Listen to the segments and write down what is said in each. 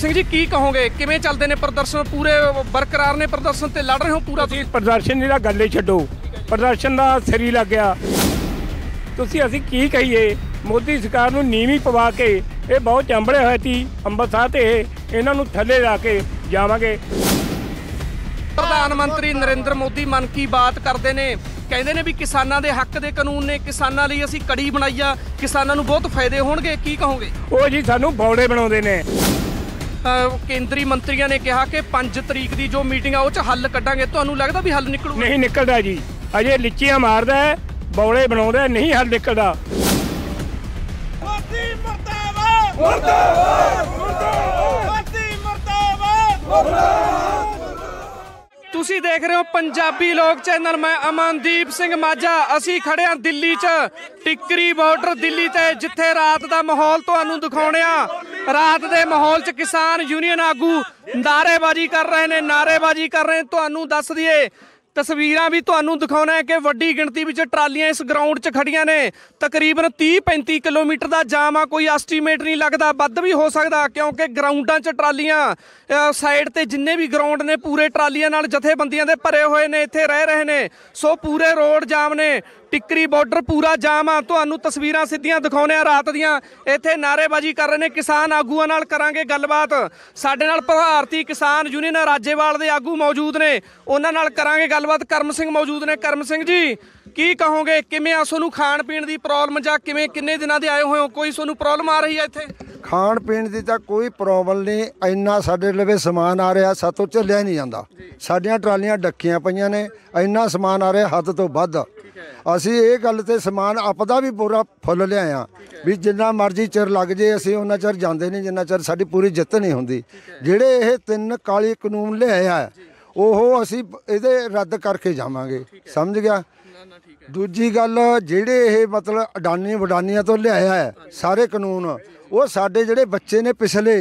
ਸਿੰਘ ਜੀ ਕੀ ਕਹੋਗੇ ਕਿਵੇਂ ਚੱਲਦੇ ਨੇ ਪ੍ਰਦਰਸ਼ਨ ਪੂਰੇ ਬਰਕਰਾਰ ਨੇ ਪ੍ਰਦਰਸ਼ਨ ਤੇ ਲੜ ਰਹੇ ਹੋ ਪੂਰਾ ਤੁਸੀਂ ਪ੍ਰਦਰਸ਼ਨ ਜਿਹੜਾ ਗੱਲ ਹੀ ਛੱਡੋ ਪ੍ਰਦਰਸ਼ਨ ਦਾ ਸਰੀ ਲੱਗ ਗਿਆ ਤੁਸੀਂ ਅਸੀਂ ਕੀ ਕਹੀਏ ਮੋਦੀ ਸਰਕਾਰ ਨੂੰ ਨੀਵੀਂ ਪਵਾ ਕੇ ਇਹ ਬਹੁਤ ਚੰਬੜੇ ਹੋਏ ਸੀ ਅੰਮ੍ਰਿਤਸਰ ਤੇ ਇਹਨਾਂ ਨੂੰ ਥੱਲੇ ਲਾ ਕੇ ਜਾਵਾਂਗੇ ਪ੍ਰਧਾਨ ਮੰਤਰੀ ਨਰਿੰਦਰ ਮੋਦੀ ਮਨ ਕੀ ਬਾਤ ਕਰਦੇ ਨੇ ਕਹਿੰਦੇ ਨੇ ਵੀ ਕਿਸਾਨਾਂ ਦੇ ਹੱਕ ਦੇ ਕਾਨੂੰਨ ਨੇ ਕਿਸਾਨਾਂ ਲਈ ਅਸੀਂ ਕੜੀ ਬਣਾਈਆ ਕਿਸਾਨਾਂ ਨੂੰ ਬਹੁਤ ਫਾਇਦੇ ਹੋਣਗੇ ਕੀ ਕਹੋਗੇ ਉਹ ਜੀ ਸਾਨੂੰ ਬੌੜੇ ਬਣਾਉਂਦੇ ਨੇ ਕੇਂਦਰੀ ਮੰਤਰੀਆਂ ਨੇ ਕਿਹਾ ਕਿ 5 ਤਰੀਕ ਦੀ ਜੋ ਮੀਟਿੰਗ ਆ ਉਹ 'ਚ ਹੱਲ ਕੱਢਾਂਗੇ ਤੁਹਾਨੂੰ ਲੱਗਦਾ ਵੀ ਹੱਲ ਨਿਕਲੂ ਨਹੀਂ ਨਿਕਲਦਾ ਜੀ ਅਜੇ ਲਿੱਚੀਆਂ ਮਾਰਦਾ ਬੌਲੇ ਬਣਾਉਂਦਾ ਨਹੀਂ ਹੱਲ ਨਿਕਲਦਾ ਮੋਦੀ ਮਰਦਾਬਾਦ ਮਰਦਾਬਾਦ ਮੋਦੀ ਮਰਦਾਬਾਦ ਤੁਸੀਂ ਦੇਖ ਰਹੇ ਹੋ ਪੰਜਾਬੀ ਲੋਕ ਚੈਨਲ ਮੈਂ ਅਮਨਦੀਪ ਸਿੰਘ ਮਾਝਾ ਅਸੀਂ ਖੜੇ ਹਾਂ ਦਿੱਲੀ 'ਚ ਟਿੱਕਰੀ ਬਾਰਡਰ ਦਿੱਲੀ ਤੇ ਜਿੱਥੇ ਰਾਤ ਦਾ ਮਾਹੌਲ ਤੁਹਾਨੂੰ ਦਿਖਾਉਣਿਆ ਰਾਤ ਦੇ ਮਾਹੌਲ 'ਚ ਕਿਸਾਨ ਯੂਨੀਅਨ ਆਗੂ ਨਾਰੇਬਾਜ਼ੀ ਕਰ ਰਹੇ ਨੇ ਨਾਰੇਬਾਜ਼ੀ ਕਰ ਰਹੇ ਤੁਹਾਨੂੰ ਦੱਸ ਦਈਏ ਤਸਵੀਰਾਂ ਵੀ ਤੁਹਾਨੂੰ ਦਿਖਾਉਣਾ ਹੈ ਕਿ ਵੱਡੀ ਗਿਣਤੀ ਵਿੱਚ ਟਰਾਲੀਆਂ ਇਸ ਗਰਾਊਂਡ 'ਚ ਖੜੀਆਂ ਨੇ ਤਕਰੀਬਨ 30-35 ਕਿਲੋਮੀਟਰ ਦਾ ਜਾਮ ਆ ਕੋਈ ਐਸਟੀਮੇਟ ਨਹੀਂ ਲੱਗਦਾ ਵੱਧ ਵੀ ਹੋ ਸਕਦਾ ਕਿਉਂਕਿ ਗਰਾਊਂਡਾਂ 'ਚ ਟਰਾਲੀਆਂ ਸਾਈਡ ਤੇ ਜਿੰਨੇ ਵੀ ਗਰਾਊਂਡ ਨੇ ਪੂਰੇ ਟਰਾਲੀਆਂ ਨਾਲ ਜਥੇਬੰਦੀਆਂ ਦੇ ਭਰੇ ਹੋਏ ਨੇ ਇੱਥੇ ਰਹਿ ਰਹੇ ਨੇ ਸੋ ਪੂਰੇ ਰੋਡ ਜਾਮ ਨੇ ਟਿੱਕਰੀ ਬਾਰਡਰ ਪੂਰਾ ਜਾਮ ਆ ਤੁਹਾਨੂੰ ਤਸਵੀਰਾਂ ਸਿੱਧੀਆਂ ਦਿਖਾਉਨੇ ਆ ਰਾਤ ਦੀਆਂ ਇੱਥੇ ਨਾਰੇਬਾਜ਼ੀ ਕਰ ਰਹੇ ਨੇ ਕਿਸਾਨ ਆਗੂਆਂ ਨਾਲ ਕਰਾਂਗੇ ਗੱਲਬਾਤ ਸਾਡੇ ਨਾਲ ਭਾਰਤੀ ਕਿਸਾਨ ਯੂਨੀਅਨ ਰਾਜੇਵਾਲ ਦੇ ਆਗੂ ਮੌਜੂਦ ਨੇ ਉਹਨਾਂ ਨਾਲ ਕਰਾਂਗੇ ਗੱਲਬਾਤ ਕਰਮ ਸਿੰਘ ਮੌਜੂਦ ਨੇ ਕਰਮ ਸਿੰਘ ਜੀ ਕੀ ਕਹੋਗੇ ਕਿਵੇਂ ਆ ਤੁਹਾਨੂੰ ਖਾਣ ਪੀਣ ਦੀ ਪ੍ਰੋਬਲਮ ਜਾਂ ਕਿਵੇਂ ਕਿੰਨੇ ਦਿਨਾਂ ਦੇ ਆਏ ਹੋਏ ਹੋ ਕੋਈ ਤੁਹਾਨੂੰ ਪ੍ਰੋਬਲਮ ਆ ਰਹੀ ਹੈ ਇੱਥੇ ਖਾਣ ਪੀਣ ਦੀ ਤਾਂ ਕੋਈ ਪ੍ਰੋਬਲਮ ਨਹੀਂ ਇੰਨਾ ਸਾਡੇ ਲਵੇ ਸਮਾਨ ਆ ਰਿਹਾ ਸਾਤੋਂ ਚੱਲਿਆ ਨਹੀਂ ਜਾਂਦਾ ਸਾਡੀਆਂ ਟਰਾਲੀਆਂ ਡੱਕੀਆਂ ਪਈਆਂ ਨੇ ਇੰਨਾ ਸਮਾਨ ਆ ਰਿਹਾ ਹੱਦ ਤੋਂ ਵੱਧ ਅਸੀਂ ਇਹ ਗੱਲ ਤੇ ਸਮਾਨ ਆਪਦਾ ਵੀ ਪੂਰਾ ਫੁੱਲ ਲਿਆਇਆ ਵੀ ਜਿੰਨਾ ਮਰਜ਼ੀ ਚਿਰ ਲੱਗ ਜੇ ਅਸੀਂ ਉਹਨਾਂ ਚਿਰ ਜਾਂਦੇ ਨਹੀਂ ਜਿੰਨਾ ਚਿਰ ਸਾਡੀ ਪੂਰੀ ਜਿੱਤ ਨਹੀਂ ਹੁੰਦੀ ਜਿਹੜੇ ਇਹ ਤਿੰਨ ਕਾਲੇ ਕਾਨੂੰਨ ਲਿਆਇਆ ਉਹ ਅਸੀਂ ਇਹਦੇ ਰੱਦ ਕਰਕੇ ਜਾਵਾਂਗੇ ਸਮਝ ਗਿਆ ਦੂਜੀ ਗੱਲ ਜਿਹੜੇ ਇਹ ਮਤਲਬ ਅਡਾਨੀ ਵਡਾਨੀਆਂ ਤੋਂ ਲਿਆਇਆ ਹੈ ਸਾਰੇ ਕਾਨੂੰਨ ਉਹ ਸਾਡੇ ਜਿਹੜੇ ਬੱਚੇ ਨੇ ਪਿਛਲੇ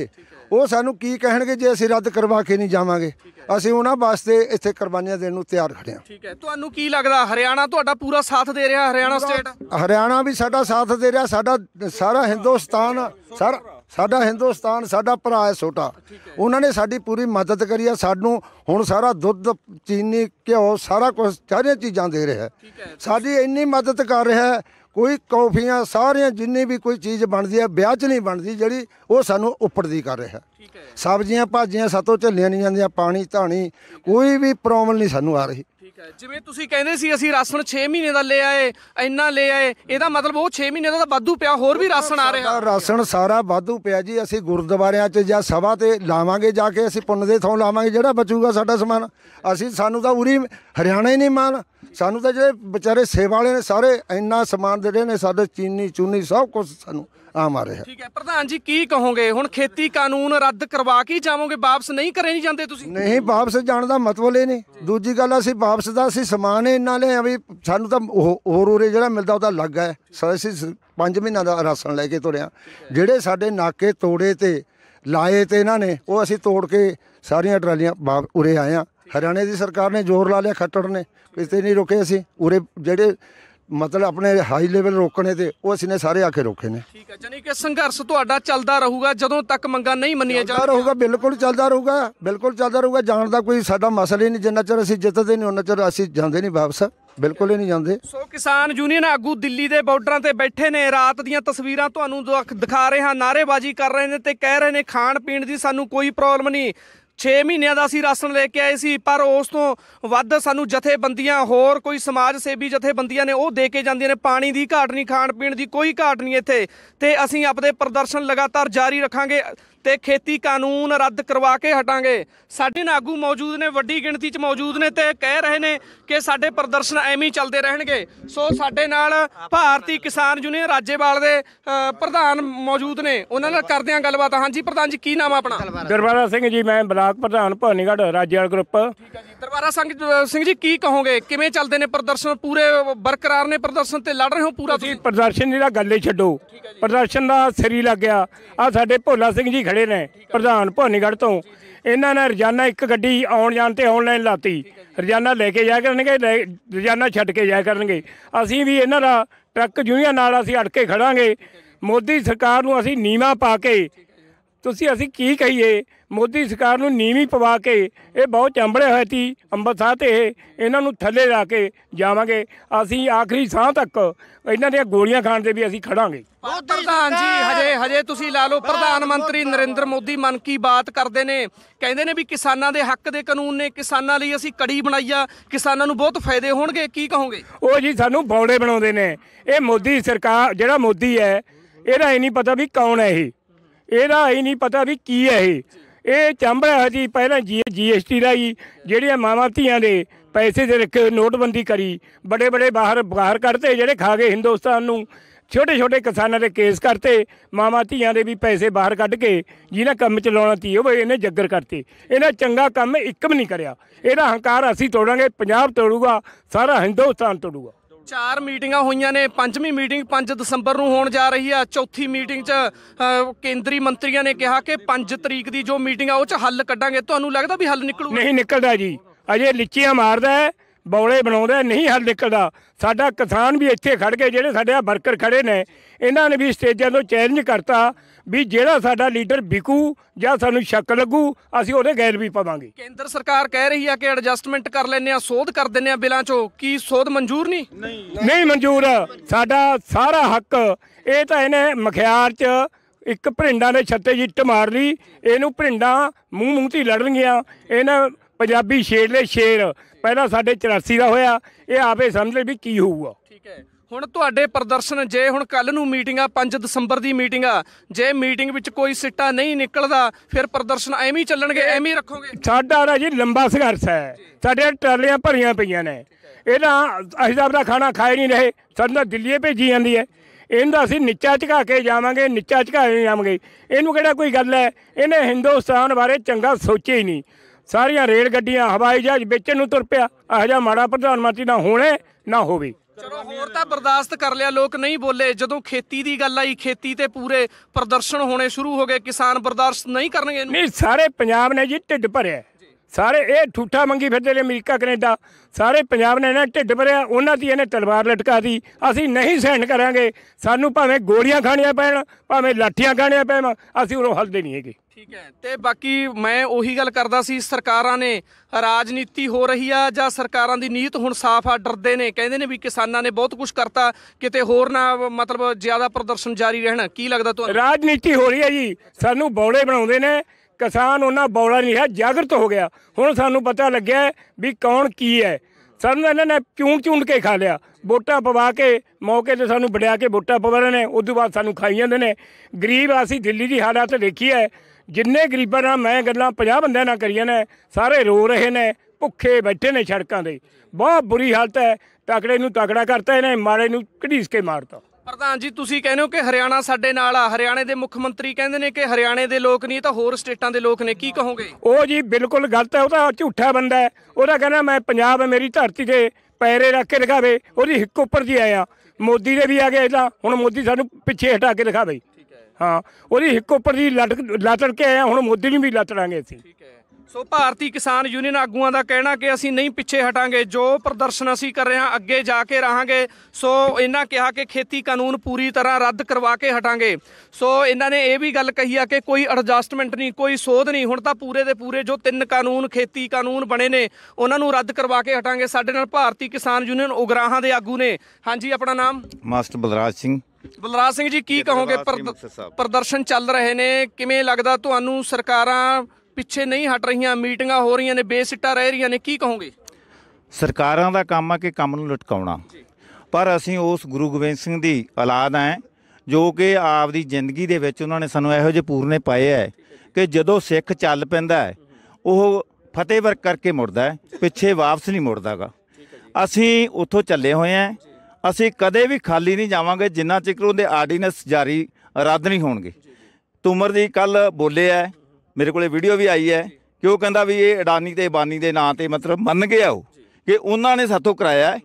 ਉਹ ਸਾਨੂੰ ਕੀ ਕਹਿਣਗੇ ਜੇ ਅਸੀਂ ਰੱਦ ਕਰਵਾ ਕੇ ਨਹੀਂ ਜਾਵਾਂਗੇ ਅਸੀਂ ਉਹਨਾਂ ਵਾਸਤੇ ਇੱਥੇ ਕੁਰਬਾਨੀਆਂ ਦੇਣ ਨੂੰ ਤਿਆਰ ਖੜੇ ਹਾਂ ਠੀਕ ਹੈ ਤੁਹਾਨੂੰ ਕੀ ਲੱਗਦਾ ਹਰਿਆਣਾ ਤੁਹਾਡਾ ਪੂਰਾ ਸਾਥ ਦੇ ਰਿਹਾ ਹਰਿਆਣਾ ਸਟੇਟ ਹਰਿਆਣਾ ਵੀ ਸਾਡਾ ਸਾਥ ਦੇ ਰਿਹਾ ਸਾਡਾ ਸਾਰਾ ਹਿੰਦੁਸਤਾਨ ਸਾਰਾ ਸਾਡਾ ਹਿੰਦੁਸਤਾਨ ਸਾਡਾ ਭਰਾ ਹੈ ਛੋਟਾ ਉਹਨਾਂ ਨੇ ਸਾਡੀ ਪੂਰੀ ਮਦਦ ਕਰੀ ਆ ਸਾਨੂੰ ਹੁਣ ਸਾਰਾ ਦੁੱਧ ਚੀਨੀ ਘਿਓ ਸਾਰਾ ਕੁਝ ਸਾਰੀਆਂ ਚੀਜ਼ਾਂ ਦੇ ਰਿਹਾ ਸਾਡੀ ਇੰਨੀ ਮਦਦ ਕਰ ਰਿਹਾ ਕੋਈ ਕੌਫੀਆਂ ਸਾਰੀਆਂ ਜਿੰਨੀ ਵੀ ਕੋਈ ਚੀਜ਼ ਬਣਦੀ ਹੈ ਵਿਆਹ 'ਚ ਨਹੀਂ ਬਣਦੀ ਜਿਹੜੀ ਉਹ ਸਾਨੂੰ ਉੱਪਰਦੀ ਕਰ ਰਿਹਾ ਸਬਜ਼ੀਆਂ ਭਾਜੀਆਂ ਸਤੋ ਝੱਲੀਆਂ ਨਹੀਂ ਜਾਂਦੀਆਂ ਪਾਣੀ ਧਾਣੀ ਕੋਈ ਵੀ ਪ੍ਰੋਬਲਮ ਨਹੀਂ ਸਾਨੂੰ ਆ ਰਹੀ ਠੀਕ ਹੈ ਜਿਵੇਂ ਤੁਸੀਂ ਕਹਿੰਦੇ ਸੀ ਅਸੀਂ ਰਾਸ਼ਨ 6 ਮਹੀਨੇ ਦਾ ਲੈ ਆਏ ਇੰਨਾ ਲੈ ਆਏ ਇਹਦਾ ਮਤਲਬ ਉਹ 6 ਮਹੀਨੇ ਦਾ ਤਾਂ ਵਾਧੂ ਪਿਆ ਹੋਰ ਵੀ ਰਾਸ਼ਨ ਆ ਰਿਹਾ ਰਾਸਣ ਰਾਸ਼ਨ ਸਾਰਾ ਵਾਧੂ ਪਿਆ ਜੀ ਅਸੀਂ ਗੁਰਦੁਆਰਿਆਂ 'ਚ ਜਾਂ ਸਭਾ ਤੇ ਲਾਵਾਂਗੇ ਜਾ ਕੇ ਅਸੀਂ ਪੁੰਨ ਦੇ ਥੋਂ ਲਾਵਾਂਗੇ ਜਿਹੜਾ ਬਚੂਗਾ ਸਾਡਾ ਸਮਾਨ ਅਸੀਂ ਸਾਨੂੰ ਤਾਂ ਉਰੀ ਹਰਿਆਣਾ ਹੀ ਨਹੀਂ ਮਾਨ ਸਾਨੂੰ ਤਾਂ ਜਿਹੜੇ ਵਿਚਾਰੇ ਸੇਵਾ ਵਾਲੇ ਨੇ ਸਾਰੇ ਇੰਨਾ ਸਮਾਨ ਦੇ ਰਹੇ ਨੇ ਸਾਡੇ ਚੀਨੀ ਚੂਨੀ ਸਭ ਕੁਝ ਸਾਨੂੰ ਆਮ ਆ ਰਿਹਾ ਠੀਕ ਹੈ ਪ੍ਰਧਾਨ ਜੀ ਕੀ ਕਹੋਗੇ ਹੁਣ ਖੇਤੀ ਕਾਨੂੰਨ ਰੱਦ ਕਰਵਾ ਕੇ ਜਾਵੋਗੇ ਵਾਪਸ ਨਹੀਂ ਕਰੇ ਨਹੀਂ ਜਾਂਦੇ ਤੁਸੀਂ ਨਹੀਂ ਵਾਪਸ ਜਾਣ ਦਾ ਮਤਲਬ ਇਹ ਨਹੀਂ ਦੂਜੀ ਗੱਲ ਅਸੀਂ ਵਾਪਸ ਦਾ ਅਸੀਂ ਸਮਾਨ ਇਹਨਾਂ ਲੈ ਆ ਵੀ ਸਾਨੂੰ ਤਾਂ ਉਹ- ਹੋਰ ਉਰੇ ਜਿਹੜਾ ਮਿਲਦਾ ਉਹਦਾ ਲੱਗ ਹੈ ਸੋ ਅਸੀਂ 5 ਮਹੀਨਾ ਦਾ ਰਾਸ਼ਨ ਲੈ ਕੇ ਤੁਰਿਆ ਜਿਹੜੇ ਸਾਡੇ ਨਾਕੇ ਤੋੜੇ ਤੇ ਲਾਏ ਤੇ ਇਹਨਾਂ ਨੇ ਉਹ ਅਸੀਂ ਤੋੜ ਕੇ ਸਾਰੀਆਂ ਟਰਾਲੀਆਂ ਵਾਪ- ਉਰੇ ਆਏ ਆ ਹਰਿਆਣੇ ਦੀ ਸਰਕਾਰ ਨੇ ਜ਼ੋਰ ਲਾ ਲਿਆ ਖੱਟੜ ਨੇ ਕਿਤੇ ਨਹੀਂ ਰੁਕੇ ਅਸੀਂ ਉਰੇ ਜਿਹੜੇ ਮਤਲਬ ਆਪਣੇ ਹਾਈ ਲੈਵਲ ਰੋਕਣੇ ਤੇ ਉਹ ਅਸੀਂ ਨੇ ਸਾਰੇ ਆ ਕੇ ਰੋਕੇ ਨੇ ਠੀਕ ਹੈ ਜਾਨੀ ਕਿ ਸੰਘਰਸ਼ ਤੁਹਾਡਾ ਚੱਲਦਾ ਰਹੂਗਾ ਜਦੋਂ ਤੱਕ ਮੰਗਾਂ ਨਹੀਂ ਮੰਨੀਆਂ ਜਾਂਦਾ ਰਹੂਗਾ ਬਿਲਕੁਲ ਚੱਲਦਾ ਰਹੂਗਾ ਬਿਲਕੁਲ ਚੱਲਦਾ ਰਹੂਗਾ ਜਾਣ ਦਾ ਕੋਈ ਸਾਡਾ ਮਸਲਾ ਹੀ ਨਹੀਂ ਜਿੰਨਾ ਚਿਰ ਅਸੀਂ ਜਿੱਤਦੇ ਨਹੀਂ ਉਹਨਾਂ ਚਿਰ ਅਸੀਂ ਜਾਂਦੇ ਨਹੀਂ ਵਾਪਸ ਬਿਲਕੁਲ ਹੀ ਨਹੀਂ ਜਾਂਦੇ ਸੋ ਕਿਸਾਨ ਯੂਨੀਅਨ ਆਗੂ ਦਿੱਲੀ ਦੇ ਬਾਰਡਰਾਂ ਤੇ ਬੈਠੇ ਨੇ ਰਾਤ ਦੀਆਂ ਤਸਵੀਰਾਂ ਤੁਹਾਨੂੰ ਦਿਖਾ ਰਹੇ ਹਾਂ ਨਾਰੇਬਾਜ਼ੀ ਕਰ ਰਹੇ ਨੇ ਤੇ ਕਹਿ ਰਹੇ ਨੇ ਖਾਣ ਪੀਣ ਦੀ ਸਾਨੂੰ ਕੋਈ ਪ੍ਰੋਬਲਮ ਨਹੀਂ 6 ਮਹੀਨਿਆਂ ਦਾ ਅਸੀਂ ਰਾਸ਼ਨ ਲੈ ਕੇ ਆਏ ਸੀ ਪਰ ਉਸ ਤੋਂ ਵੱਧ ਸਾਨੂੰ ਜਥੇਬੰਦੀਆਂ ਹੋਰ ਕੋਈ ਸਮਾਜ ਸੇਵੀ ਜਥੇਬੰਦੀਆਂ ਨੇ ਉਹ ਦੇ ਕੇ ਜਾਂਦੀਆਂ ਨੇ ਪਾਣੀ ਦੀ ਘਾਟ ਨਹੀਂ ਖਾਣ ਪੀਣ ਦੀ ਕੋਈ ਘਾਟ ਨਹੀਂ ਇੱਥੇ ਤੇ ਅਸੀਂ ਆਪਦੇ ਪ੍ਰਦਰਸ਼ਨ ਲਗਾਤਾਰ ਜਾਰੀ ਰੱਖਾਂਗੇ ਤੇ ਖੇਤੀ ਕਾਨੂੰਨ ਰੱਦ ਕਰਵਾ ਕੇ ਹਟਾਂਗੇ ਸਾਡੇ ਨਾਗੂ ਮੌਜੂਦ ਨੇ ਵੱਡੀ ਗਿਣਤੀ 'ਚ ਮੌਜੂਦ ਨੇ ਤੇ ਕਹਿ ਰਹੇ ਨੇ ਕਿ ਸਾਡੇ ਪ੍ਰਦਰਸ਼ਨ ਐਵੇਂ ਹੀ ਚੱਲਦੇ ਰਹਿਣਗੇ ਸੋ ਸਾਡੇ ਨਾਲ ਭਾਰਤੀ ਕਿਸਾਨ ਯੂਨੀਅਨ ਰਾਜੇਵਾਲ ਦੇ ਪ੍ਰਧਾਨ ਮੌਜੂਦ ਨੇ ਉਹਨਾਂ ਨਾਲ ਕਰਦੇ ਆਂ ਗੱਲਬਾਤ ਹਾਂਜੀ ਪ੍ਰਧਾਨ ਜੀ ਕੀ ਨਾਮ ਆਪਣਾ ਦਰਬਾਰਾ ਸਿੰਘ ਜੀ ਮੈਂ ਬਲਾਕ ਪ੍ਰਧਾਨ ਭਾਨੀਗੜ ਰਾਜੇਵਾਲ ਗਰੁੱਪ ਠੀਕ ਹੈ ਜੀ ਦਰਬਾਰਾ ਸਿੰਘ ਜੀ ਕੀ ਕਹੋਗੇ ਕਿਵੇਂ ਚੱਲਦੇ ਨੇ ਪ੍ਰਦਰਸ਼ਨ ਪੂਰੇ ਬਰਕਰਾਰ ਨੇ ਪ੍ਰਦਰਸ਼ਨ ਤੇ ਲੜ ਰਹੇ ਹੋ ਪੂਰਾ ਤੁਸੀਂ ਪ੍ਰਦਰਸ਼ਨ ਦੀ ਗੱਲ ਹੀ ਛੱਡੋ ਪ੍ਰਦਰਸ਼ਨ ਦਾ ਸਰੀ ਲੱਗ ਗਿਆ ਆ ਸਾਡੇ ਭੋਲਾ ਸਿੰਘ ਜੀ ਖੜੇ ਨੇ ਪ੍ਰਧਾਨ ਭੋਨੀਗੜ ਤੋਂ ਇਹਨਾਂ ਨੇ ਰਜਾਨਾ ਇੱਕ ਗੱਡੀ ਆਉਣ ਜਾਣ ਤੇ ਆਨਲਾਈਨ ਲਾਤੀ ਰਜਾਨਾ ਲੈ ਕੇ ਜਾਇਆ ਕਰਨਗੇ ਰਜਾਨਾ ਛੱਡ ਕੇ ਜਾਇਆ ਕਰਨਗੇ ਅਸੀਂ ਵੀ ਇਹਨਾਂ ਦਾ ਟਰੱਕ ਯੂਨੀਅਨ ਨਾਲ ਅਸੀਂ ਅੜ ਕੇ ਖੜਾਂਗੇ ਮੋਦੀ ਸਰਕਾਰ ਨੂੰ ਅਸੀਂ ਨੀਵਾ ਪਾ ਕੇ ਤੁਸੀਂ ਅਸੀਂ ਕੀ ਕਹੀਏ ਮੋਦੀ ਸਰਕਾਰ ਨੂੰ ਨੀਵੀਂ ਪਵਾ ਕੇ ਇਹ ਬਹੁਤ ਚੰਬੜੇ ਹੋਏ ਸੀ ਅੰਮ੍ਰਿਤਸਰ ਤੇ ਇਹਨਾਂ ਨੂੰ ਥੱਲੇ ਲਾ ਕੇ ਜਾਵਾਂਗੇ ਅਸੀਂ ਆਖਰੀ ਸਾਹ ਤੱਕ ਇਹਨਾਂ ਦੀਆਂ ਗੋਲੀਆਂ ਖਾਣ ਦੇ ਵੀ ਅਸੀਂ ਖੜਾਂਗੇ ਪ੍ਰਧਾਨ ਜੀ ਹਜੇ ਹਜੇ ਤੁਸੀਂ ਲਾ ਲਓ ਪ੍ਰਧਾਨ ਮੰਤਰੀ ਨਰਿੰਦਰ ਮੋਦੀ ਮਨ ਕੀ ਬਾਤ ਕਰਦੇ ਨੇ ਕਹਿੰਦੇ ਨੇ ਵੀ ਕਿਸਾਨਾਂ ਦੇ ਹੱਕ ਦੇ ਕਾਨੂੰਨ ਨੇ ਕਿਸਾਨਾਂ ਲਈ ਅਸੀਂ ਕੜੀ ਬਣਾਈ ਆ ਕਿਸਾਨਾਂ ਨੂੰ ਬਹੁਤ ਫਾਇਦੇ ਹੋਣਗੇ ਕੀ ਕਹੋਗੇ ਉਹ ਜੀ ਸਾਨੂੰ ਬੌੜੇ ਬਣਾਉਂਦੇ ਨੇ ਇਹ ਮੋਦੀ ਸਰਕਾਰ ਜਿਹੜਾ ਮੋਦੀ ਹੈ ਇਹਦਾ ਇਹ ਨਹੀਂ ਪਤਾ ਵੀ ਕੌਣ ਹੈ ਇਹ ਇਹਦਾ ਹੀ ਨਹੀਂ ਪਤਾ ਵੀ ਕੀ ਹੈ ਇਹ ਇਹ ਚੰਬੜਾ ਜੀ ਪਹਿਲਾਂ ਜੀਐਸਟੀ ਦਾ ਹੀ ਜਿਹੜੀਆਂ ਮਾਵਾਂ ਧੀਆਂ ਦੇ ਪੈਸੇ ਦੇ ਰੱਖੇ ਨੋਟਬੰਦੀ ਕਰੀ ਬੜੇ ਬੜੇ ਬਾਹਰ ਬਾਹਰ ਕੱਢਦੇ ਜਿਹੜੇ ਖਾ ਗਏ ਹਿੰਦੁਸਤਾਨ ਨੂੰ ਛੋਟੇ ਛੋਟੇ ਕਿਸਾਨਾਂ ਦੇ ਕੇਸ ਕਰਤੇ ਮਾਵਾਂ ਧੀਆਂ ਦੇ ਵੀ ਪੈਸੇ ਬਾਹਰ ਕੱਢ ਕੇ ਜਿਹਨਾਂ ਕੰਮ ਚਲਾਉਣਾ ਸੀ ਉਹ ਇਹਨੇ ਜੱਗਰ ਕਰਤੇ ਇਹਨੇ ਚੰਗਾ ਕੰਮ ਇੱਕ ਵੀ ਨਹੀਂ ਕਰਿਆ ਇਹਦਾ ਹੰਕਾਰ ਅਸੀਂ ਤੋੜਾਂਗੇ ਪੰਜਾਬ ਤੋੜੂਗਾ ਸਾਰਾ ਹਿੰਦੁਸਤਾਨ ਤੋੜੂਗਾ ਚਾਰ ਮੀਟਿੰਗਾਂ ਹੋਈਆਂ ਨੇ ਪੰਜਵੀਂ ਮੀਟਿੰਗ 5 ਦਸੰਬਰ ਨੂੰ ਹੋਣ ਜਾ ਰਹੀ ਆ ਚੌਥੀ ਮੀਟਿੰਗ 'ਚ ਕੇਂਦਰੀ ਮੰਤਰੀਆਂ ਨੇ ਕਿਹਾ ਕਿ 5 ਤਰੀਕ ਦੀ ਜੋ ਮੀਟਿੰਗ ਆ ਉਹ 'ਚ ਹੱਲ ਕੱਢਾਂਗੇ ਤੁਹਾਨੂੰ ਲੱਗਦਾ ਵੀ ਹੱਲ ਨਿਕਲੂਗਾ ਨਹੀਂ ਨਿਕਲਦਾ ਜੀ ਅਜੇ ਲਿੱਚੀਆਂ ਮਾਰਦਾ ਹੈ ਬੌਲੇ ਬਣਾਉਂਦਾ ਨਹੀਂ ਹੱਲ ਨਿਕਲਦਾ ਸਾਡਾ ਕਿਸਾਨ ਵੀ ਇੱਥੇ ਖੜ ਕੇ ਜਿਹੜੇ ਸਾਡੇ ਆ ਵਰਕਰ ਖੜੇ ਨੇ ਇਹਨਾਂ ਨੇ ਵੀ ਸਟੇਜਾਂ ਤੋਂ ਚੈਲੰਜ ਕਰਤਾ ਵੀ ਜਿਹੜਾ ਸਾਡਾ ਲੀਡਰ ਵਿਕੂ ਜਾਂ ਸਾਨੂੰ ਸ਼ੱਕ ਲੱਗੂ ਅਸੀਂ ਉਹਦੇ ਗੈਰ ਵੀ ਪਾਵਾਂਗੇ ਕੇਂਦਰ ਸਰਕਾਰ ਕਹਿ ਰਹੀ ਆ ਕਿ ਐਡਜਸਟਮੈਂਟ ਕਰ ਲੈਨੇ ਆ ਸੋਧ ਕਰ ਦਿੰਨੇ ਆ ਬਿਲਾਂ 'ਚੋਂ ਕੀ ਸੋਧ ਮਨਜ਼ੂਰ ਨਹੀਂ ਨਹੀਂ ਮਨਜ਼ੂਰ ਸਾਡਾ ਸਾਰਾ ਹੱਕ ਇਹ ਤਾਂ ਇਹਨੇ ਮਖਿਆਰ 'ਚ ਇੱਕ ਭਰਿੰਡਾ ਨੇ ਛੱਤੇ ਜਿੱਟ ਮਾਰ ਲਈ ਇਹਨੂੰ ਭਰਿੰਡਾ ਮੂੰਹ ਮੂੰਹ ਤੇ ਲੜਨਗੀਆਂ ਇਹਨਾਂ ਪੰਜਾਬੀ ਛੇੜ ਲੈ ਸ਼ੇਰ ਪਹਿਲਾਂ ਸਾਡੇ 84 ਦਾ ਹੋਇਆ ਇਹ ਆਪੇ ਸਮਝ ਲੈ ਵੀ ਕੀ ਹੋਊਗਾ ਠੀਕ ਹੈ ਹੁਣ ਤੁਹਾਡੇ ਪ੍ਰਦਰਸ਼ਨ ਜੇ ਹੁਣ ਕੱਲ ਨੂੰ ਮੀਟਿੰਗ ਆ 5 ਦਸੰਬਰ ਦੀ ਮੀਟਿੰਗ ਆ ਜੇ ਮੀਟਿੰਗ ਵਿੱਚ ਕੋਈ ਸਿੱਟਾ ਨਹੀਂ ਨਿਕਲਦਾ ਫਿਰ ਪ੍ਰਦਰਸ਼ਨ ਐਵੇਂ ਹੀ ਚੱਲਣਗੇ ਐਵੇਂ ਹੀ ਰੱਖੋਗੇ ਸਾਡਾ ਰਾਜੀ ਲੰਬਾ ਸੰਘਰਸ਼ ਹੈ ਸਾਡੇ ਟਰਾਲੀਆਂ ਭਰੀਆਂ ਪਈਆਂ ਨੇ ਇਹਦਾ ਅਸੀਂ ਤਾਂ ਆਪਣਾ ਖਾਣਾ ਖਾਏ ਨਹੀਂ ਰਹੇ ਸਾਨੂੰ ਤਾਂ ਦਿੱਲੀਏ ਭੇਜੀ ਜਾਂਦੀ ਹੈ ਇਹਦਾ ਅਸੀਂ ਨਿੱਚਾ ਝੁਕਾ ਕੇ ਜਾਵਾਂਗੇ ਨਿੱਚਾ ਝੁਕਾ ਕੇ ਜਾਵਾਂਗੇ ਇਹਨੂੰ ਕਿਹੜਾ ਕੋਈ ਗੱਲ ਹੈ ਇਹਨੇ ਹਿੰਦੁਸਤਾਨ ਬਾਰੇ ਚੰਗਾ ਸੋਚਿਆ ਹੀ ਨਹੀਂ ਸਾਰੀਆਂ ਰੇਲ ਗੱਡੀਆਂ ਹਵਾਈ ਜਹਾਜ਼ ਵੇਚਣ ਨੂੰ ਤੁਰ ਪਿਆ ਇਹ ਜਿਹਾ ਮਾੜਾ ਪ੍ਰਧਾਨ ਮੰਤਰੀ ਨਾ ਹੋਣੇ ਨਾ ਹੋਵੇ ਚਲੋ ਹੋਰ ਤਾਂ ਬਰਦਾਸ਼ਤ ਕਰ ਲਿਆ ਲੋਕ ਨਹੀਂ ਬੋਲੇ ਜਦੋਂ ਖੇਤੀ ਦੀ ਗੱਲ ਆਈ ਖੇਤੀ ਤੇ ਪੂਰੇ ਪ੍ਰਦਰਸ਼ਨ ਹੋਣੇ ਸ਼ੁਰੂ ਹੋ ਗਏ ਕਿਸਾਨ ਬਰਦਾਸ਼ਤ ਨਹੀਂ ਕਰਨਗੇ ਨਹੀਂ ਸਾਰੇ ਪੰਜਾਬ ਨੇ ਜੀ ਢਿੱਡ ਭਰਿਆ ਸਾਰੇ ਇਹ ਠੂਠਾ ਮੰਗੀ ਫਿਰਦੇ ਨੇ ਅਮਰੀਕਾ ਕੈਨੇਡਾ ਸਾਰੇ ਪੰਜਾਬ ਨੇ ਇਹਨਾਂ ਢਿੱਡ ਭਰਿਆ ਉਹਨਾਂ ਦੀ ਇਹਨੇ ਤਲਵਾਰ ਲਟਕਾ ਦੀ ਅਸੀਂ ਨਹੀਂ ਸਹਿਣ ਕਰਾਂਗੇ ਸਾਨੂੰ ਭਾਵੇਂ ਗੋਲੀਆਂ ਖਾਣੀਆਂ ਪੈਣ ਭਾਵੇਂ ਲਾਠੀਆਂ ਖਾਣੀਆਂ ਪੈਣ ਅਸੀਂ ਉਹਨੂੰ ਹਲਦੇ ਨਹੀਂ ਹੈਗੇ ਠੀਕ ਹੈ ਤੇ ਬਾਕੀ ਮੈਂ ਉਹੀ ਗੱਲ ਕਰਦਾ ਸੀ ਸਰਕਾਰਾਂ ਨੇ ਰਾਜਨੀਤੀ ਹੋ ਰਹੀ ਆ ਜਾਂ ਸਰਕਾਰਾਂ ਦੀ ਨੀਤ ਹੁਣ ਸਾਫ਼ ਆ ਡਰਦੇ ਨੇ ਕਹਿੰਦੇ ਨੇ ਵੀ ਕਿਸਾਨਾਂ ਨੇ ਬਹੁਤ ਕੁਝ ਕਰਤਾ ਕਿਤੇ ਹੋਰ ਨਾ ਮਤਲਬ ਜ਼ਿਆਦਾ ਪ੍ਰਦਰਸ਼ਨ ਜਾਰੀ ਰਹਿਣਾ ਕੀ ਲੱਗਦਾ ਤੁਹਾਨੂੰ ਰਾਜਨੀਤੀ ਹੋ ਰਹੀ ਹੈ ਜੀ ਸਾਨੂੰ ਬੌੜੇ ਬਣਾਉਂਦੇ ਨੇ ਕਿਸਾਨ ਉਹਨਾਂ ਬੌਲਾ ਨਹੀਂ ਹੈ ਜਾਗਰਤ ਹੋ ਗਿਆ ਹੁਣ ਸਾਨੂੰ ਪਤਾ ਲੱਗਿਆ ਵੀ ਕੌਣ ਕੀ ਹੈ ਸਾਨੂੰ ਇਹਨਾਂ ਨੇ ਚੂੰਡ ਚੂੰਡ ਕੇ ਖਾ ਲਿਆ ਵੋਟਾਂ ਪਵਾ ਕੇ ਮੌਕੇ ਤੇ ਸਾਨੂੰ ਵੜਿਆ ਕੇ ਵੋਟਾਂ ਪਵਾ ਰਹੇ ਨੇ ਉਸ ਤੋਂ ਬਾਅਦ ਸਾਨੂੰ ਖਾਈ ਜਾਂਦੇ ਨੇ ਗਰੀਬ ਆਸੀਂ ਦਿੱਲੀ ਦੀ ਹਾਲਾਤ ਦੇਖੀ ਹੈ ਜਿੰਨੇ ਗਰੀਬਾਂ ਨਾਲ ਮੈਂ ਗੱਲਾਂ 50 ਬੰਦਿਆਂ ਨਾਲ ਕਰੀਆਂ ਨੇ ਸਾਰੇ ਰੋ ਰਹੇ ਨੇ ਭੁੱਖੇ ਬੈਠੇ ਨੇ ਸੜਕਾਂ ਦੇ ਬਹੁਤ ਬੁਰੀ ਹਾਲਤ ਹੈ ਤਕੜੇ ਨੂੰ ਤਕੜਾ ਕਰਤਾ ਇਹਨੇ ਮਾਰੇ ਨੂੰ ਕਢੀਸ ਕੇ ਮਾਰਤਾ ਪ੍ਰਧਾਨ ਜੀ ਤੁਸੀਂ ਕਹਿੰਦੇ ਹੋ ਕਿ ਹਰਿਆਣਾ ਸਾਡੇ ਨਾਲ ਆ ਹਰਿਆਣੇ ਦੇ ਮੁੱਖ ਮੰਤਰੀ ਕਹਿੰਦੇ ਨੇ ਕਿ ਹਰਿਆਣੇ ਦੇ ਲੋਕ ਨਹੀਂ ਤਾਂ ਹੋਰ ਸਟੇਟਾਂ ਦੇ ਲੋਕ ਨੇ ਕੀ ਕਹੋਗੇ ਉਹ ਜੀ ਬਿਲਕੁਲ ਗਲਤ ਹੈ ਉਹ ਤਾਂ ਝੂਠਾ ਬੰਦਾ ਹੈ ਉਹਦਾ ਕਹਿੰਦਾ ਮੈਂ ਪੰਜਾਬ ਮੇਰੀ ਧਰਤੀ ਤੇ ਪੈਰੇ ਰੱਖ ਕੇ ਦਿਖਾਵੇ ਉਹਦੀ ਹਿੱਕ ਉੱਪਰ ਜੀ ਆਇਆ ਮੋਦੀ ਦੇ ਵੀ ਆ ਗਏ ਇਹਦਾ ਹੁਣ ਮੋਦੀ ਸਾਨੂੰ ਪਿੱਛੇ ਹਟਾ ਕੇ ਦਿਖਾਵੇ ਹਾਂ ਉਹਦੀ ਹਿੱਕ ਉੱਪਰ ਜੀ ਲਟਕ ਲਟੜ ਕੇ ਆਇਆ ਹੁਣ ਮੋਦੀ ਨੂੰ ਵੀ ਲਟੜਾਂਗੇ ਅਸੀਂ ਠੀਕ ਹੈ ਸੋ ਭਾਰਤੀ ਕਿਸਾਨ ਯੂਨੀਅਨ ਆਗੂਆਂ ਦਾ ਕਹਿਣਾ ਕਿ ਅਸੀਂ ਨਹੀਂ ਪਿੱਛੇ ਹਟਾਂਗੇ ਜੋ ਪ੍ਰਦਰਸ਼ਨ ਅਸੀਂ ਕਰ ਰਹੇ ਹਾਂ ਅੱਗੇ ਜਾ ਕੇ ਰਹਾਂਗੇ ਸੋ ਇਹਨਾਂ ਕਿਹਾ ਕਿ ਖੇਤੀ ਕਾਨੂੰਨ ਪੂਰੀ ਤਰ੍ਹਾਂ ਰੱਦ ਕਰਵਾ ਕੇ ਹਟਾਂਗੇ ਸੋ ਇਹਨਾਂ ਨੇ ਇਹ ਵੀ ਗੱਲ ਕਹੀ ਆ ਕਿ ਕੋਈ ਐਡਜਸਟਮੈਂਟ ਨਹੀਂ ਕੋਈ ਸੋਧ ਨਹੀਂ ਹੁਣ ਤਾਂ ਪੂਰੇ ਦੇ ਪੂਰੇ ਜੋ ਤਿੰਨ ਕਾਨੂੰਨ ਖੇਤੀ ਕਾਨੂੰਨ ਬਣੇ ਨੇ ਉਹਨਾਂ ਨੂੰ ਰੱਦ ਕਰਵਾ ਕੇ ਹਟਾਂਗੇ ਸਾਡੇ ਨਾਲ ਭਾਰਤੀ ਕਿਸਾਨ ਯੂਨੀਅਨ ਉਗਰਾਹਾਂ ਦੇ ਆਗੂ ਨੇ ਹਾਂਜੀ ਆਪਣਾ ਨਾਮ ਮਾਸਟਰ ਬਲਰਾਜ ਸਿੰਘ ਬਲਰਾਜ ਸਿੰਘ ਜੀ ਕੀ ਕਹੋਗੇ ਪ੍ਰਦਰਸ਼ਨ ਚੱਲ ਰਹੇ ਨੇ ਕਿਵੇਂ ਲੱਗਦਾ ਤੁਹਾਨੂੰ ਸਰਕਾਰਾਂ ਪਿੱਛੇ ਨਹੀਂ ਹਟ ਰਹੀਆਂ ਮੀਟਿੰਗਾਂ ਹੋ ਰਹੀਆਂ ਨੇ ਬੇਸਿੱਟਾ ਰਹਿ ਰਹੀਆਂ ਨੇ ਕੀ ਕਹੋਗੇ ਸਰਕਾਰਾਂ ਦਾ ਕੰਮ ਆ ਕਿ ਕੰਮ ਨੂੰ ਲਟਕਾਉਣਾ ਪਰ ਅਸੀਂ ਉਸ ਗੁਰੂ ਗੋਬਿੰਦ ਸਿੰਘ ਦੀ ਔਲਾਦ ਆ ਜੋ ਕਿ ਆਪ ਦੀ ਜ਼ਿੰਦਗੀ ਦੇ ਵਿੱਚ ਉਹਨਾਂ ਨੇ ਸਾਨੂੰ ਇਹੋ ਜਿਹੇ ਪੂਰਨੇ ਪਾਏ ਆ ਕਿ ਜਦੋਂ ਸਿੱਖ ਚੱਲ ਪੈਂਦਾ ਉਹ ਫਤਿਹ ਵਰ ਕਰਕੇ ਮੁੜਦਾ ਹੈ ਪਿੱਛੇ ਵਾਪਸ ਨਹੀਂ ਮੁੜਦਾਗਾ ਅਸੀਂ ਉੱਥੋਂ ਚੱਲੇ ਹੋਏ ਆ ਅਸੀਂ ਕਦੇ ਵੀ ਖਾਲੀ ਨਹੀਂ ਜਾਵਾਂਗੇ ਜਿੰਨਾ ਚਿਰ ਉਹਦੇ ਆਰਡੀਨੈਂਸ ਜਾਰੀ ਰੱਦ ਨਹੀਂ ਹੋਣਗੇ ਤੁਮਰ ਦੀ ਕੱਲ ਬੋਲੇ ਆ ਮੇਰੇ ਕੋਲੇ ਵੀਡੀਓ ਵੀ ਆਈ ਹੈ ਕਿ ਉਹ ਕਹਿੰਦਾ ਵੀ ਇਹ ਅਡਾਨੀ ਤੇ ਬਾਨੀ ਦੇ ਨਾਂ ਤੇ ਮਤਲਬ ਮੰਨ ਗਿਆ ਉਹ ਕਿ ਉਹਨਾਂ ਨੇ ਸਾਥੋਂ ਕਰਾਇਆ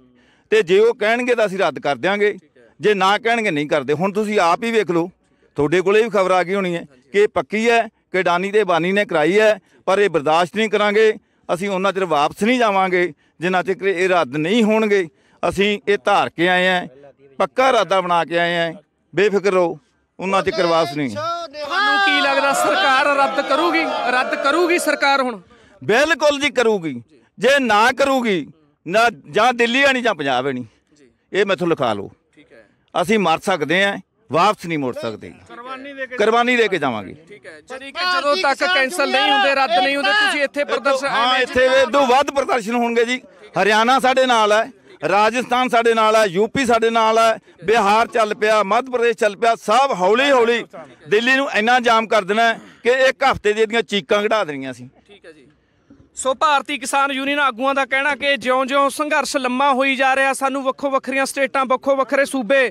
ਤੇ ਜੇ ਉਹ ਕਹਿਣਗੇ ਤਾਂ ਅਸੀਂ ਰੱਦ ਕਰ ਦਿਆਂਗੇ ਜੇ ਨਾ ਕਹਿਣਗੇ ਨਹੀਂ ਕਰਦੇ ਹੁਣ ਤੁਸੀਂ ਆਪ ਹੀ ਵੇਖ ਲਓ ਤੁਹਾਡੇ ਕੋਲੇ ਵੀ ਖਬਰ ਆ ਗਈ ਹੋਣੀ ਹੈ ਕਿ ਪੱਕੀ ਹੈ ਕਿ ਅਡਾਨੀ ਤੇ ਬਾਨੀ ਨੇ ਕਰਾਈ ਹੈ ਪਰ ਇਹ ਬਰਦਾਸ਼ਤ ਨਹੀਂ ਕਰਾਂਗੇ ਅਸੀਂ ਉਹਨਾਂ ਚਿਰ ਵਾਪਸ ਨਹੀਂ ਜਾਵਾਂਗੇ ਜਿੰਨਾ ਚਿਰ ਇਹ ਰੱਦ ਨਹੀਂ ਹੋਣਗੇ ਅਸੀਂ ਇਹ ਧਾਰ ਕੇ ਆਏ ਆ ਪੱਕਾ ਇਰਾਦਾ ਬਣਾ ਕੇ ਆਏ ਆ ਬੇਫਿਕਰ ਰਹੋ ਉਹਨਾਂ ਚਿਰ ਵਾਪਸ ਨਹੀਂ ਕੀ ਲੱਗਦਾ ਸਰਕਾਰ ਰੱਦ ਕਰੂਗੀ ਰੱਦ ਕਰੂਗੀ ਸਰਕਾਰ ਹੁਣ ਬਿਲਕੁਲ ਜੀ ਕਰੂਗੀ ਜੇ ਨਾ ਕਰੂਗੀ ਨਾ ਜਾਂ ਦਿੱਲੀ ਆਣੀ ਜਾਂ ਪੰਜਾਬ ਆਣੀ ਇਹ ਮੈਥੋਂ ਲਿਖਾ ਲਓ ਠੀਕ ਹੈ ਅਸੀਂ ਮਰ ਸਕਦੇ ਆ ਵਾਪਸ ਨਹੀਂ ਮੁੜ ਸਕਦੇ ਕੁਰਬਾਨੀ ਦੇ ਕੇ ਜਾਵਾਂਗੇ ਠੀਕ ਹੈ ਜਦੋਂ ਤੱਕ ਕੈਨਸਲ ਨਹੀਂ ਹੁੰਦੇ ਰੱਦ ਨਹੀਂ ਹੁੰਦੇ ਤੁਸੀਂ ਇੱਥੇ ਪ੍ਰਦਰਸ਼ਨ ਹਾਂ ਇੱਥੇ ਤੋਂ ਵੱਧ ਪ੍ਰਦਰਸ਼ਨ ਹੋਣਗੇ ਜੀ ਹਰਿਆਣਾ ਸਾਡੇ ਨਾਲ ਹੈ ਰਾਜਸਥਾਨ ਸਾਡੇ ਨਾਲ ਹੈ ਯੂਪੀ ਸਾਡੇ ਨਾਲ ਹੈ ਬਿਹਾਰ ਚੱਲ ਪਿਆ ਮੱਧ ਪ੍ਰਦੇਸ਼ ਚੱਲ ਪਿਆ ਸਭ ਹੌਲੀ ਹੌਲੀ ਦਿੱਲੀ ਨੂੰ ਇੰਨਾ ਜਾਮ ਕਰ ਦੇਣਾ ਕਿ ਇੱਕ ਹਫ਼ਤੇ ਦੀਆਂ ਇਹਦੀਆਂ ਚੀਕਾਂ ਘੜਾ ਦੇਣੀਆਂ ਸੀ ਠੀਕ ਹੈ ਜੀ ਸੋ ਭਾਰਤੀ ਕਿਸਾਨ ਯੂਨੀਅਨ ਆਗੂਆਂ ਦਾ ਕਹਿਣਾ ਕਿ ਜਿਉਂ-ਜਿਉਂ ਸੰਘਰਸ਼ ਲੰਮਾ ਹੋਈ ਜਾ ਰਿਹਾ ਸਾਨੂੰ ਵੱਖੋ ਵੱਖਰੀਆਂ ਸਟੇਟਾਂ ਵੱਖੋ ਵੱਖਰੇ ਸੂਬੇ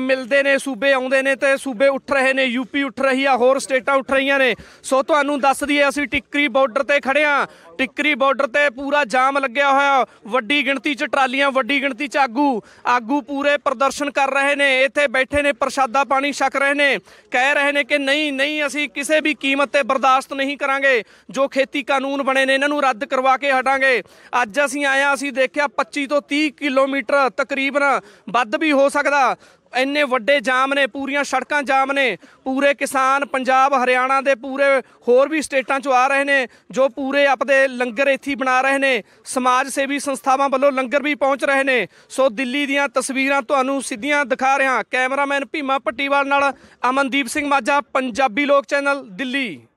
ਮਿਲਦੇ ਨੇ ਸੂਬੇ ਆਉਂਦੇ ਨੇ ਤੇ ਸੂਬੇ ਉੱਠ ਰਹੇ ਨੇ ਯੂਪੀ ਉੱਠ ਰਹੀ ਆ ਹੋਰ ਸਟੇਟਾਂ ਉੱਠ ਰਹੀਆਂ ਨੇ ਸੋ ਤੁਹਾਨੂੰ ਦੱਸ ਦਈਏ ਅਸੀਂ ਟਿੱਕਰੀ ਬਾਰਡਰ ਤੇ ਖੜੇ ਆ ਟਿੱਕਰੀ ਬਾਰਡਰ ਤੇ ਪੂਰਾ ਜਾਮ ਲੱਗਿਆ ਹੋਇਆ ਵੱਡੀ ਗਿਣਤੀ 'ਚ ਟਰਾਲੀਆਂ ਵੱਡੀ ਗਿਣਤੀ 'ਚ ਆਗੂ ਆਗੂ ਪੂਰੇ ਪ੍ਰਦਰਸ਼ਨ ਕਰ ਰਹੇ ਨੇ ਇੱਥੇ ਬੈਠੇ ਨੇ ਪ੍ਰਸ਼ਾਦਾ ਪਾਣੀ ਛਕ ਰਹੇ ਨੇ ਕਹਿ ਰਹੇ ਨੇ ਕਿ ਨਹੀਂ ਨਹੀਂ ਅਸੀਂ ਕਿਸੇ ਵੀ ਕੀਮਤ ਤੇ ਬਰਦਾਸ਼ਤ ਨਹੀਂ ਕਰਾਂਗੇ ਜੋ ਖੇਤੀ ਕਾਨੂੰਨ ਬਣੇ ਨੇ ਇਹਨਾਂ ਨੂੰ ਰੱਦ ਕਰਵਾ ਕੇ ਹਟਾਂਗੇ ਅੱਜ ਅਸੀਂ ਆਇਆ ਅਸੀਂ ਦੇਖਿਆ 25 ਤੋਂ 30 ਕਿਲੋਮੀਟਰ ਤਕਰੀਬਨ ਵੱਧ ਵੀ ਹੋ ਸਕਦਾ ਇੰਨੇ ਵੱਡੇ ਜਾਮ ਨੇ ਪੂਰੀਆਂ ਸੜਕਾਂ ਜਾਮ ਨੇ ਪੂਰੇ ਕਿਸਾਨ ਪੰਜਾਬ ਹਰਿਆਣਾ ਦੇ ਪੂਰੇ ਹੋਰ ਵੀ ਸਟੇਟਾਂ ਚੋਂ ਆ ਰਹੇ ਨੇ ਜੋ ਪੂਰੇ ਆਪਦੇ ਲੰਗਰ ਇੱਥੇ ਬਣਾ ਰਹੇ ਨੇ ਸਮਾਜ ਸੇਵੀ ਸੰਸਥਾਵਾਂ ਵੱਲੋਂ ਲੰਗਰ ਵੀ ਪਹੁੰਚ ਰਹੇ ਨੇ ਸੋ ਦਿੱਲੀ ਦੀਆਂ ਤਸਵੀਰਾਂ ਤੁਹਾਨੂੰ ਸਿੱਧੀਆਂ ਦਿਖਾ ਰਿਹਾ ਕੈਮਰਾਮੈਨ ਭੀਮਾ ਪੱਟੀਵਾਲ ਨਾਲ ਅਮਨਦੀਪ ਸਿੰਘ ਮਾਝਾ ਪੰਜਾਬੀ ਲੋਕ ਚੈਨਲ ਦਿੱਲੀ